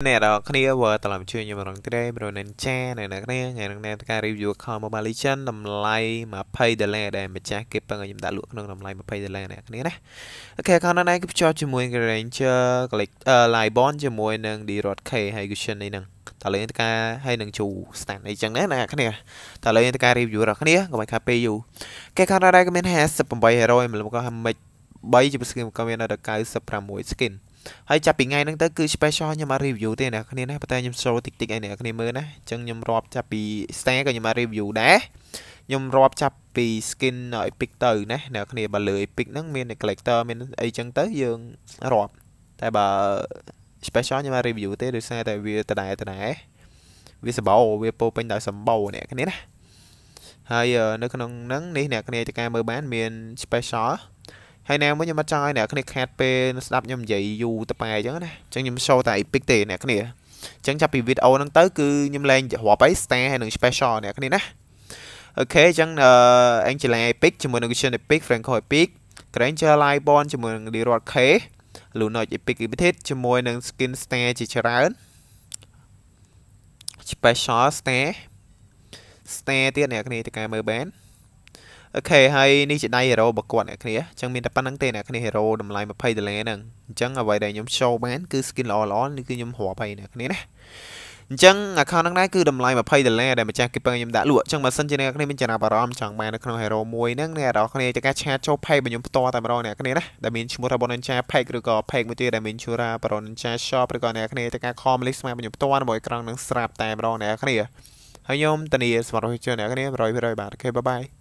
អ្នកនរគ្នាវើត្រឡប់ជួយខ្ញុំម្ដងទេប្រូនិនចាអ្នកនរគ្នាថ្ងៃនេះធ្វើការ review Call Mobile Legend តម្លៃ20ដុល្លារដែលម្ចាស់គេពឹងឲ្យខ្ញុំដាក់លក់ក្នុងតម្លៃ20ដុល្លារអ្នកគ្នាណាអូខេ account នេះគឺភ្ជាប់ជាមួយ Ranger Collect Libon ជាមួយនឹង Dirot K ហើយ Cushion នេះហ្នឹងតើលេងធ្វើការហើយនឹងជួ stand អីចឹងណាអ្នកគ្នាតើលេងធ្វើការ review របស់គ្នាកុំឲ្យខាត់ពេលយូរគេ account នេះក៏មាន58ហេរ៉ូម្លឹងក៏ហាមិច3ជា skin ក៏មានដល់96 skin ហើយចាប់ពីថ្ងៃហ្នឹងទៅគឺ special ខ្ញុំមក review ទេអ្នកគ្នាណាប៉ុន្តែខ្ញុំ show តិចតិចឲ្យអ្នកគ្នាមើលណាអញ្ចឹងខ្ញុំរាប់ចាប់ពី star ក៏ខ្ញុំមក review ដែរខ្ញុំរាប់ចាប់ពី skin ឲ្យ epic ទៅណាអ្នកគ្នាបើលើ epic ហ្នឹងមាន collector មានអីចឹងទៅយើងរាប់តែបើ special ខ្ញុំមក review ទេដោយសារតែវាដដែលដដែលវាសម្បោវាពោពេញដោយសម្បោអ្នកគ្នាណាហើយនៅក្នុងហ្នឹងនេះអ្នកគ្នាចកាមើលបានមាន special ហើយណែមួយខ្ញុំអត់ចង់ឲ្យអ្នកគ្នាខាតពេលស្ដាប់ខ្ញុំនិយាយយូរតប៉ែអញ្ចឹងណាអញ្ចឹងខ្ញុំ show តែ epic ទេអ្នកគ្នាអញ្ចឹងចាប់ពីវីដេអូហ្នឹងទៅគឺខ្ញុំលេងរាប់ឲ្យ star ហើយនឹង special អ្នកគ្នាណាអូខេអញ្ចឹង Angela Epic ជាមួយនឹង Vision Epic Franco Epic Granger Libon ជាមួយនឹង Leroy K Lunoid Epic Limited ជាមួយនឹង Skin Star ជាច្រើន Special Star Star ទៀតអ្នកគ្នាទៅកែមើលបានអូខេហើយនេះជាដៃ hero របស់គាត់អ្នកគ្នាអញ្ចឹងមានតែប៉ុណ្្នឹងទេអ្នកគ្នា hero តម្លៃ20ដុល្លារហ្នឹងអញ្ចឹងអ្វីដែលខ្ញុំ show បាន គឺ skin ល្អល្អនេះគឺខ្ញុំរាប់ហើយអ្នកគ្នាណាអញ្ចឹង account ហ្នឹងដែរគឺតម្លៃ20ដុល្លារដែលម្ចាស់គេពឹងខ្ញុំដាក់លក់អញ្ចឹងបើសិនជាអ្នកគ្នាមានចំណាប់អារម្មណ៍ចង់បាននៅក្នុង Hero មួយហ្នឹងអ្នកនរគ្នាចកាឆាតចូល page របស់ខ្ញុំផ្ទាល់តែម្ដងអ្នកគ្នាណាដែលមានឈ្មោះ Rabon Ninja page ឬក៏ page មួយទៀតដែលមានឈ្មោះ Rabon Ninja shop ឬក៏អ្នកគ្នាចកា comment list ស្មើខ្ញុំផ្ទាល់របស់អេក្រង់នឹងស្រាប់តែម្ដងអ្នកគ្នាហើយខ្ញុំធានាសម្រាប់ជនអ្នកគ្នា100%បាទអូខេបាយបាយ